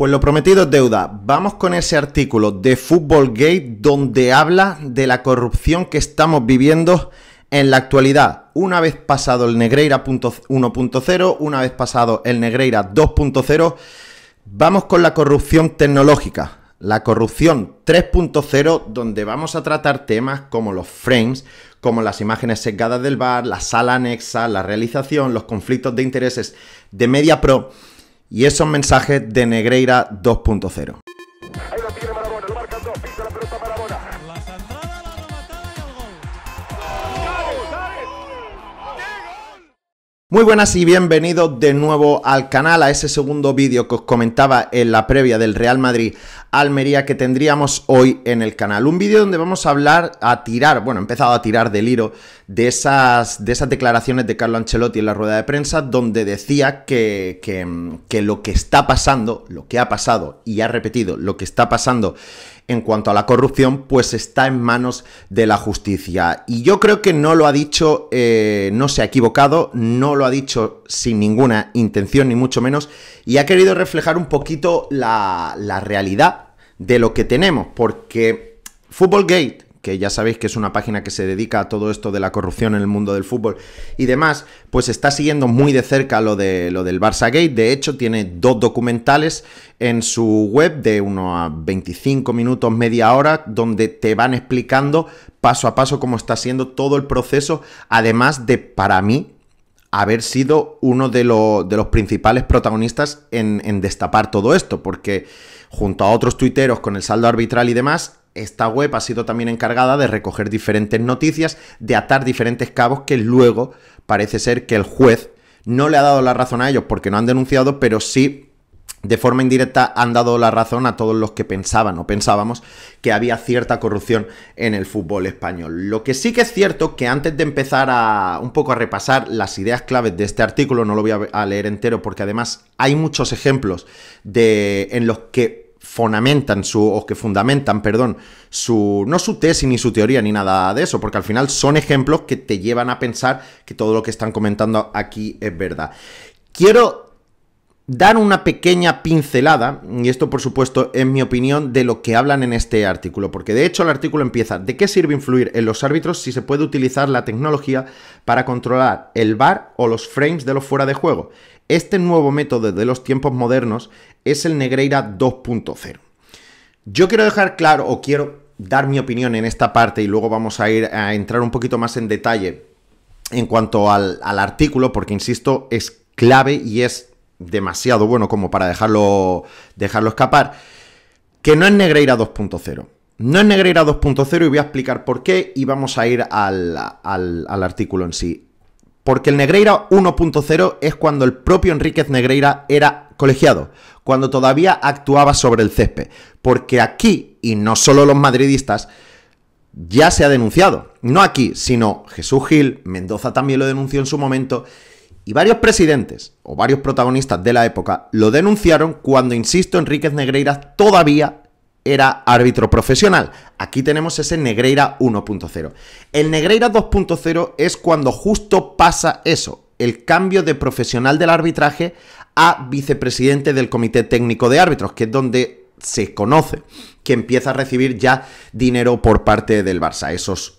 Pues lo prometido es deuda. Vamos con ese artículo de Football Gate donde habla de la corrupción que estamos viviendo en la actualidad. Una vez pasado el Negreira 1.0, una vez pasado el Negreira 2.0, vamos con la corrupción tecnológica. La corrupción 3.0 donde vamos a tratar temas como los frames, como las imágenes sesgadas del bar, la sala anexa, la realización, los conflictos de intereses de Media Pro y esos mensajes de Negreira 2.0. Muy buenas y bienvenidos de nuevo al canal, a ese segundo vídeo que os comentaba en la previa del Real Madrid Almería que tendríamos hoy en el canal. Un vídeo donde vamos a hablar, a tirar, bueno, he empezado a tirar del hilo de esas, de esas declaraciones de Carlo Ancelotti en la rueda de prensa, donde decía que, que, lo que está pasando, lo que ha pasado, y ha repetido, lo que está pasando en cuanto a la corrupción, pues está en manos de la justicia. Y yo creo que no lo ha dicho, eh, no se ha equivocado, no lo ha dicho sin ninguna intención, ni mucho menos, y ha querido reflejar un poquito la, la realidad de lo que tenemos, porque Gate, que ya sabéis que es una página que se dedica a todo esto de la corrupción en el mundo del fútbol y demás, pues está siguiendo muy de cerca lo, de, lo del Barça Gate. De hecho, tiene dos documentales en su web de unos a 25 minutos, media hora, donde te van explicando paso a paso cómo está siendo todo el proceso, además de, para mí, haber sido uno de, los principales protagonistas en destapar todo esto, porque Junto a otros tuiteros con el saldo arbitral y demás, esta web ha sido también encargada de recoger diferentes noticias, de atar diferentes cabos que luego parece ser que el juez no le ha dado la razón a ellos porque no han denunciado, pero sí de forma indirecta han dado la razón a todos los que pensaban o pensábamos que había cierta corrupción en el fútbol español. Lo que sí que es cierto que antes de empezar a un poco a repasar las ideas claves de este artículo, no lo voy a leer entero porque además hay muchos ejemplos de en los que fundamentan su o que fundamentan, perdón, su no su tesis ni su teoría ni nada de eso, porque al final son ejemplos que te llevan a pensar que todo lo que están comentando aquí es verdad. Quiero dar una pequeña pincelada, y esto por supuesto es mi opinión, de lo que hablan en este artículo, porque de hecho el artículo empieza, ¿de qué sirve influir en los árbitros si se puede utilizar la tecnología para controlar el bar o los frames de los fuera de juego? Este nuevo método de los tiempos modernos es el Negreira 2.0. Yo quiero dejar claro, o quiero dar mi opinión en esta parte y luego vamos a ir a entrar un poquito más en detalle en cuanto al, al artículo, porque insisto, es clave y es demasiado bueno como para dejarlo, dejarlo escapar, que no es Negreira 2.0. No es Negreira 2.0 y voy a explicar por qué y vamos a ir al, al, artículo en sí. Porque el Negreira 1.0 es cuando el propio Enríquez Negreira era colegiado, cuando todavía actuaba sobre el césped. Porque aquí, y no solo los madridistas, ya se ha denunciado. No aquí, sino Jesús Gil, Mendoza también lo denunció en su momento, y varios presidentes o varios protagonistas de la época lo denunciaron cuando, insisto, Enríquez Negreira todavía era árbitro profesional. Aquí tenemos ese Negreira 1.0. El Negreira 2.0 es cuando justo pasa eso, el cambio de profesional del arbitraje a vicepresidente del Comité Técnico de Árbitros, que es donde se conoce que empieza a recibir ya dinero por parte del Barça, esos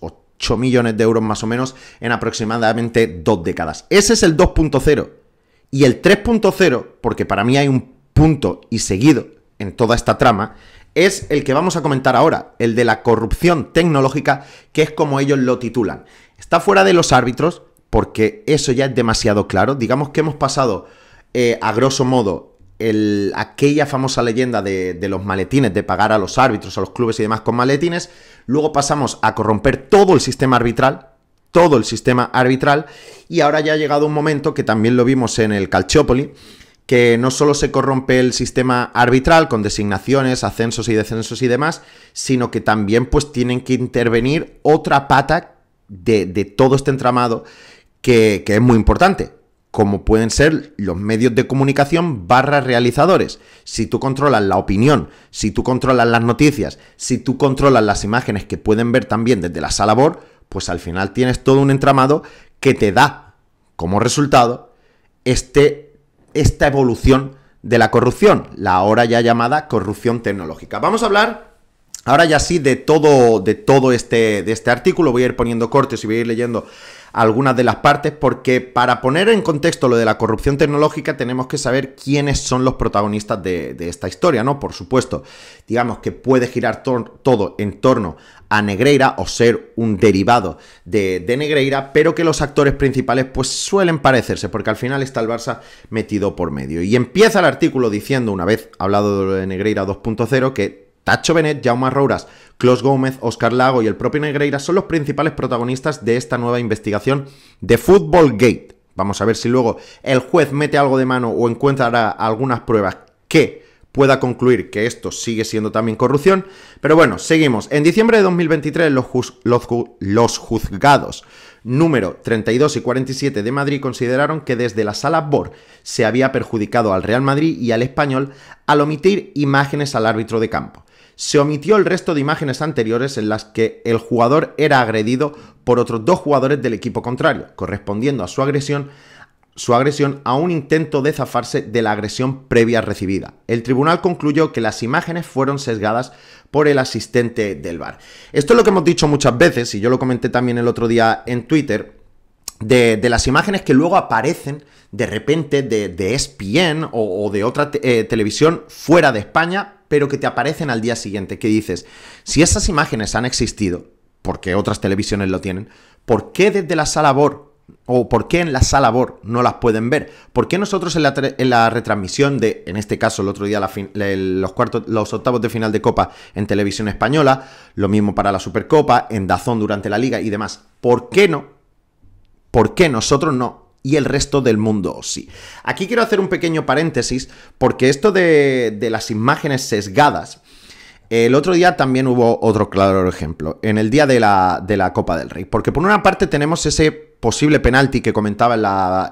millones de euros más o menos en aproximadamente dos décadas. Ese es el 2.0. Y el 3.0, porque para mí hay un punto y seguido en toda esta trama, es el que vamos a comentar ahora, el de la corrupción tecnológica, que es como ellos lo titulan. Está fuera de los árbitros, porque eso ya es demasiado claro. Digamos que hemos pasado, eh, a grosso modo, aquella famosa leyenda de, los maletines, de pagar a los árbitros, a los clubes y demás con maletines. Luego pasamos a corromper todo el sistema arbitral, todo el sistema arbitral. Y ahora ya ha llegado un momento que también lo vimos en el Calciopoli, que no solo se corrompe el sistema arbitral con designaciones, ascensos y descensos y demás, sino que también pues tienen que intervenir otra pata de, todo este entramado que es muy importante, como pueden ser los medios de comunicación barra realizadores. Si tú controlas la opinión, si tú controlas las noticias, si tú controlas las imágenes que pueden ver también desde la sala BOR, pues al final tienes todo un entramado que te da como resultado este, esta evolución de la corrupción, la ahora ya llamada corrupción tecnológica. Vamos a hablar ahora ya sí de todo, de todo este, de este artículo, voy a ir poniendo cortes y voy a ir leyendo algunas de las partes, porque para poner en contexto lo de la corrupción tecnológica tenemos que saber quiénes son los protagonistas de, esta historia, ¿no? Por supuesto, digamos que puede girar todo en torno a Negreira o ser un derivado de, de, Negreira, pero que los actores principales pues suelen parecerse, porque al final está el Barça metido por medio. Y empieza el artículo diciendo, una vez hablado de Negreira 2.0, que Tacho Benet, Jaume Rouras, Clos Gómez, Oscar Lago y el propio Negreira son los principales protagonistas de esta nueva investigación de Football Gate. Vamos a ver si luego el juez mete algo de mano o encuentra algunas pruebas que pueda concluir que esto sigue siendo también corrupción. Pero bueno, seguimos. En diciembre de 2023 los, los juzgados número 32 y 47 de Madrid consideraron que desde la sala BOR se había perjudicado al Real Madrid y al español al omitir imágenes al árbitro de campo se omitió el resto de imágenes anteriores en las que el jugador era agredido por otros dos jugadores del equipo contrario, correspondiendo a su agresión su agresión a un intento de zafarse de la agresión previa recibida. El tribunal concluyó que las imágenes fueron sesgadas por el asistente del bar. Esto es lo que hemos dicho muchas veces, y yo lo comenté también el otro día en Twitter, de, las imágenes que luego aparecen de repente de, ESPN e o, de otra eh, televisión fuera de España pero que te aparecen al día siguiente, que dices, si esas imágenes han existido, porque otras televisiones lo tienen, ¿por qué desde la sala BOR o por qué en la sala BOR no las pueden ver? ¿Por qué nosotros en la, retransmisión de, en este caso el otro día, los, cuartos, los octavos de final de Copa en televisión española, lo mismo para la Supercopa, en Dazón durante la liga y demás, ¿por qué no? ¿Por qué nosotros no y el resto del mundo sí. Aquí quiero hacer un pequeño paréntesis porque esto de, las imágenes sesgadas, el otro día también hubo otro claro ejemplo, en el día de la, de la Copa del Rey, porque por una parte tenemos ese posible penalti que comentaba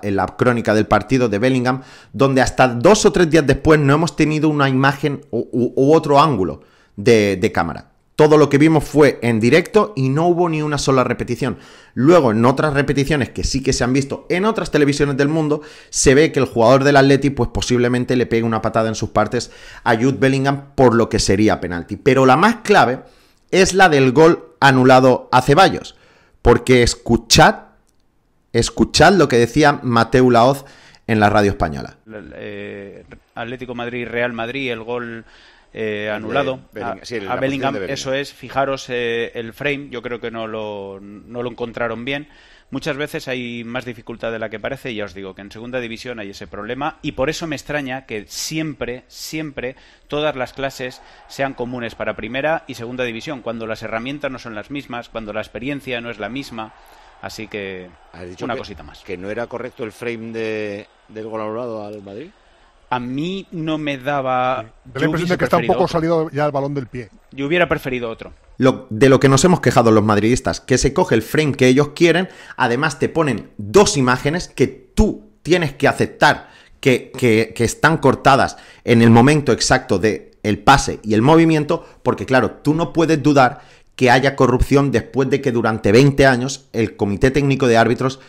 en la, crónica del partido de Bellingham, donde hasta dos o tres días después no hemos tenido una imagen u, otro ángulo de, de, cámara. Todo lo que vimos fue en directo y no hubo ni una sola repetición. Luego, en otras repeticiones que sí que se han visto en otras televisiones del mundo, se ve que el jugador del Atleti pues posiblemente le pegue una patada en sus partes a Jude Bellingham por lo que sería penalti. Pero la más clave es la del gol anulado a Ceballos, porque escuchad, escuchad lo que decía Mateu Laoz en la radio española. Eh, Atlético Madrid, Real Madrid, el gol eh, anulado a, Bellingham, eso es, fijaros eh, el frame, yo creo que no lo, encontraron bien. Muchas veces hay más dificultad de la que parece, y ya os digo que en segunda división hay ese problema, y por eso me extraña que siempre, siempre, todas las clases sean comunes para primera y segunda división, cuando las herramientas no son las mismas, cuando la experiencia no es la misma. Así que, una cosita más. ¿Que no era correcto el frame del gol anulado al Madrid? a mí no me daba. la impresión de que está un poco salido ya el balón del pie. Yo hubiera preferido otro. Lo, de lo que nos hemos quejado los madridistas, que se coge el frame que ellos quieren, además te ponen dos imágenes que tú tienes que aceptar que, están cortadas en el momento exacto de el pase y el movimiento, porque claro, tú no puedes dudar que haya corrupción después de que durante 20 años el Comité Técnico de Árbitros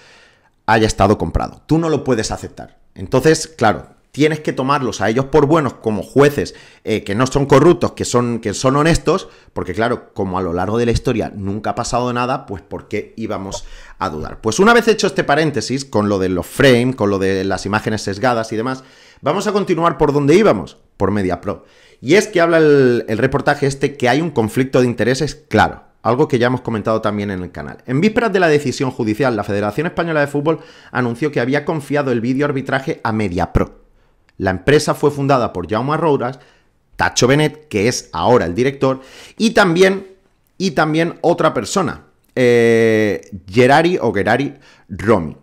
haya estado comprado. Tú no lo puedes aceptar. Entonces, claro, tienes que tomarlos a ellos por buenos como jueces eh, que no son corruptos, que son, que son honestos, porque claro, como a lo largo de la historia nunca ha pasado nada, pues ¿por qué íbamos a dudar? Pues una vez hecho este paréntesis con lo de los frames, con lo de las imágenes sesgadas y demás, vamos a continuar por donde íbamos, por MediaPro. Y es que habla el, el reportaje este que hay un conflicto de intereses claro, algo que ya hemos comentado también en el canal. En vísperas de la decisión judicial, la Federación Española de Fútbol anunció que había confiado el vídeo arbitraje a MediaPro la empresa fue fundada por Jaume Rouras, Tacho Benet, que es ahora el director, y también, y también otra persona, eh, Gerari o Gerari Romi.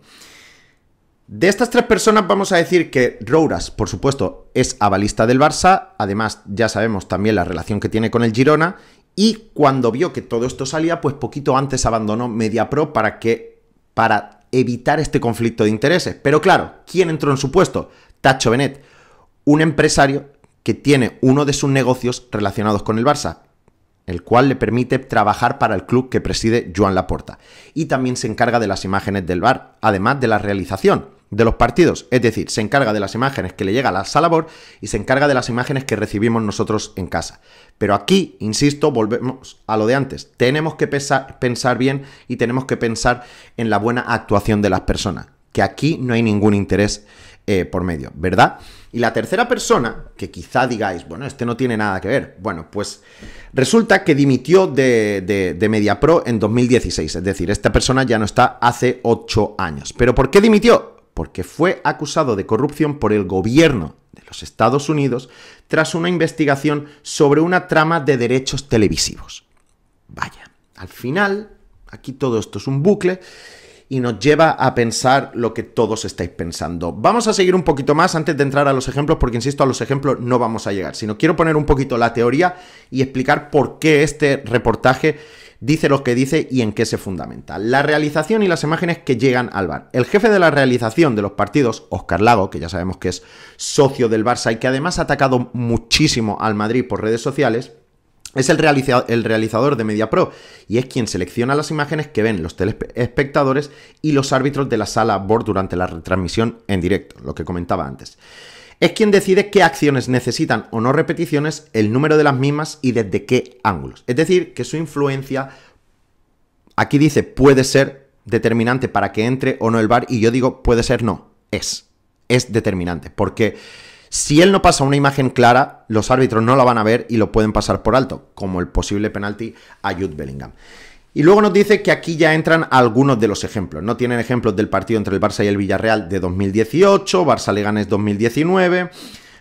De estas tres personas vamos a decir que Rouras, por supuesto, es avalista del Barça, además ya sabemos también la relación que tiene con el Girona, y cuando vio que todo esto salía, pues poquito antes abandonó MediaPro para que para evitar este conflicto de intereses. Pero claro, ¿quién entró en su puesto? Tacho Benet, un empresario que tiene uno de sus negocios relacionados con el Barça, el cual le permite trabajar para el club que preside Joan Laporta. Y también se encarga de las imágenes del bar, además de la realización de los partidos. Es decir, se encarga de las imágenes que le llega a la sala y se encarga de las imágenes que recibimos nosotros en casa. Pero aquí, insisto, volvemos a lo de antes. Tenemos que pensar bien y tenemos que pensar en la buena actuación de las personas. Que aquí no hay ningún interés eh, por medio, ¿verdad? Y la tercera persona, que quizá digáis, bueno, este no tiene nada que ver. Bueno, pues resulta que dimitió de, de, de MediaPro en 2016, es decir, esta persona ya no está hace ocho años. ¿Pero por qué dimitió? Porque fue acusado de corrupción por el gobierno de los Estados Unidos tras una investigación sobre una trama de derechos televisivos. Vaya, al final, aquí todo esto es un bucle y nos lleva a pensar lo que todos estáis pensando. Vamos a seguir un poquito más antes de entrar a los ejemplos, porque insisto, a los ejemplos no vamos a llegar, sino quiero poner un poquito la teoría y explicar por qué este reportaje dice lo que dice y en qué se fundamenta. La realización y las imágenes que llegan al bar. El jefe de la realización de los partidos, Oscar Lago, que ya sabemos que es socio del Barça y que además ha atacado muchísimo al Madrid por redes sociales, es el, realizador de MediaPro y es quien selecciona las imágenes que ven los telespectadores y los árbitros de la sala board durante la retransmisión en directo, lo que comentaba antes. Es quien decide qué acciones necesitan o no repeticiones, el número de las mismas y desde qué ángulos. Es decir, que su influencia, aquí dice, puede ser determinante para que entre o no el bar y yo digo, puede ser no, es. Es determinante, porque si él no pasa una imagen clara, los árbitros no la van a ver y lo pueden pasar por alto, como el posible penalti a Jude Bellingham. Y luego nos dice que aquí ya entran algunos de los ejemplos. No tienen ejemplos del partido entre el Barça y el Villarreal de 2018, Barça Leganes 2019.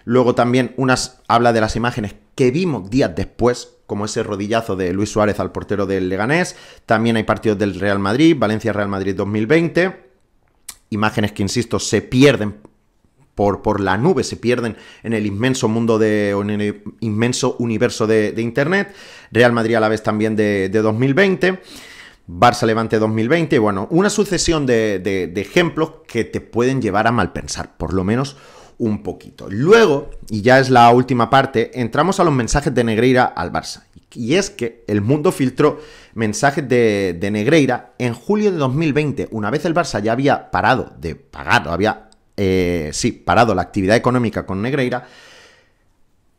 Luego también unas habla de las imágenes que vimos días después, como ese rodillazo de Luis Suárez al portero del Leganés. También hay partidos del Real Madrid, Valencia Real Madrid 2020. Imágenes que, insisto, se pierden por, la nube, se pierden en el inmenso mundo de, en el inmenso universo de, Internet. Real Madrid a la vez también de, 2020. Barça Levante 2020, bueno, una sucesión de, ejemplos que te pueden llevar a malpensar, por lo menos un poquito. Luego, y ya es la última parte, entramos a los mensajes de Negreira al Barça. Y es que el mundo filtró mensajes de, de Negreira en julio de 2020, una vez el Barça ya había parado de pagar, había eh, sí, parado la actividad económica con Negreira,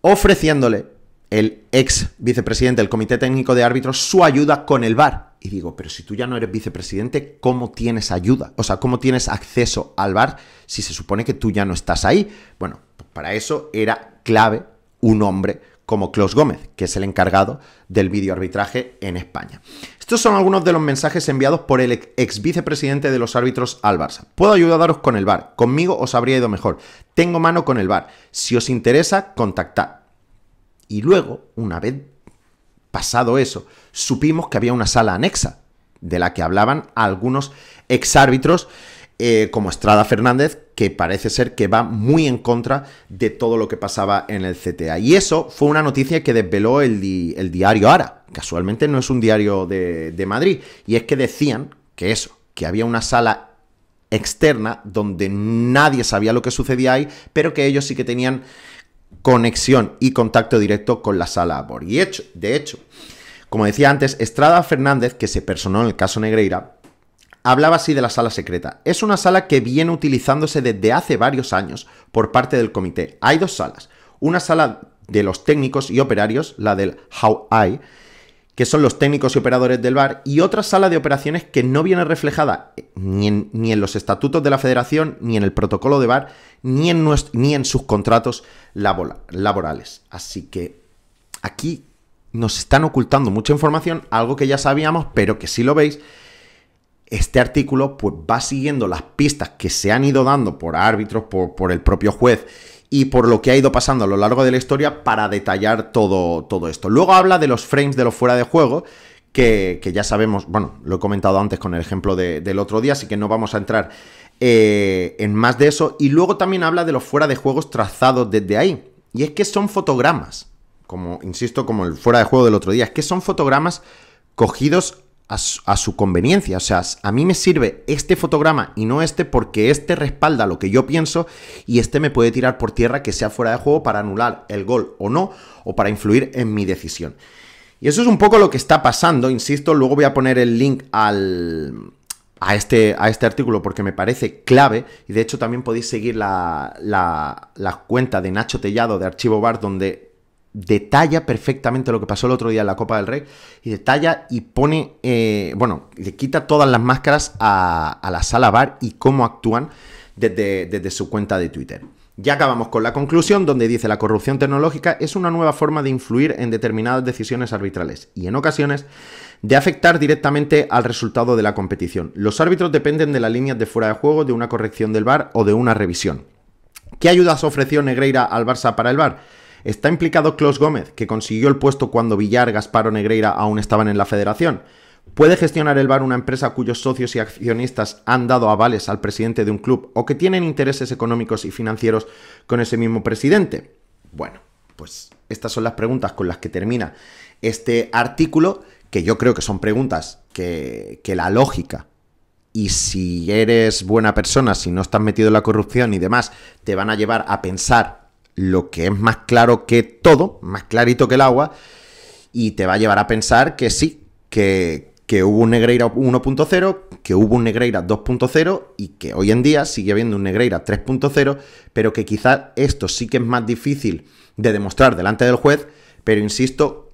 ofreciéndole el ex vicepresidente del Comité Técnico de Árbitros su ayuda con el VAR. Y digo, pero si tú ya no eres vicepresidente, ¿cómo tienes ayuda? O sea, ¿cómo tienes acceso al VAR si se supone que tú ya no estás ahí? Bueno, para eso era clave un hombre como Klaus Gómez, que es el encargado del videoarbitraje en España. Estos son algunos de los mensajes enviados por el ex vicepresidente de los árbitros al Barça. Puedo ayudaros con el VAR, conmigo os habría ido mejor. Tengo mano con el VAR. Si os interesa, contactad. Y luego, una vez pasado eso, supimos que había una sala anexa de la que hablaban algunos exárbitros eh, como Estrada Fernández, que parece ser que va muy en contra de todo lo que pasaba en el CTA. Y eso fue una noticia que desveló el, diario Ara. Casualmente no es un diario de, Madrid. Y es que decían que eso, que había una sala externa donde nadie sabía lo que sucedía ahí, pero que ellos sí que tenían conexión y contacto directo con la sala Abor. Y de hecho, como decía antes, Estrada Fernández, que se personó en el caso Negreira, Hablaba así de la sala secreta. Es una sala que viene utilizándose desde hace varios años por parte del comité. Hay dos salas. Una sala de los técnicos y operarios, la del How I, que son los técnicos y operadores del bar, y otra sala de operaciones que no viene reflejada eh, ni en, los estatutos de la federación, ni en el protocolo de bar, ni en, sus contratos laborales. Así que aquí nos están ocultando mucha información, algo que ya sabíamos, pero que si lo veis, este artículo pues va siguiendo las pistas que se han ido dando por árbitros, por, el propio juez y por lo que ha ido pasando a lo largo de la historia para detallar todo, todo esto. Luego habla de los frames de los fuera de juego, que, ya sabemos, bueno, lo he comentado antes con el ejemplo del otro día, así que no vamos a entrar eh, en más de eso. Y luego también habla de los fuera de juegos trazados desde ahí. Y es que son fotogramas, como, insisto, como el fuera de juego del otro día, es que son fotogramas cogidos a su, conveniencia. O sea, a mí me sirve este fotograma y no este porque este respalda lo que yo pienso y este me puede tirar por tierra que sea fuera de juego para anular el gol o no, o para influir en mi decisión. Y eso es un poco lo que está pasando, insisto, luego voy a poner el link al, a este, a este artículo porque me parece clave. Y de hecho también podéis seguir la, la, la cuenta de Nacho Tellado de Archivo Bar donde detalla perfectamente lo que pasó el otro día en la Copa del Rey y detalla y pone, eh, bueno, le quita todas las máscaras a, la sala bar y cómo actúan desde, desde su cuenta de Twitter. Ya acabamos con la conclusión donde dice la corrupción tecnológica es una nueva forma de influir en determinadas decisiones arbitrales y en ocasiones de afectar directamente al resultado de la competición. Los árbitros dependen de las líneas de fuera de juego, de una corrección del VAR o de una revisión. ¿Qué ayudas ofreció Negreira al Barça para el VAR? ¿Está implicado Klaus Gómez, que consiguió el puesto cuando Villar, Gaspar Negreira aún estaban en la federación? ¿Puede gestionar el bar una empresa cuyos socios y accionistas han dado avales al presidente de un club o que tienen intereses económicos y financieros con ese mismo presidente? Bueno, pues estas son las preguntas con las que termina este artículo, que yo creo que son preguntas que, que la lógica y si eres buena persona, si no estás metido en la corrupción y demás, te van a llevar a pensar lo que es más claro que todo, más clarito que el agua, y te va a llevar a pensar que sí, que, que hubo un Negreira 1.0, que hubo un Negreira 2.0 y que hoy en día sigue habiendo un Negreira 3.0, pero que quizás esto sí que es más difícil de demostrar delante del juez, pero insisto,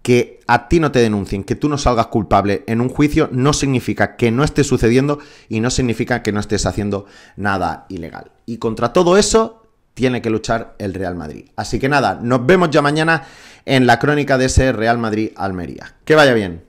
que a ti no te denuncien, que tú no salgas culpable en un juicio, no significa que no esté sucediendo y no significa que no estés haciendo nada ilegal. Y contra todo eso, tiene que luchar el Real Madrid. Así que nada, nos vemos ya mañana en la crónica de ese Real Madrid-Almería. Que vaya bien.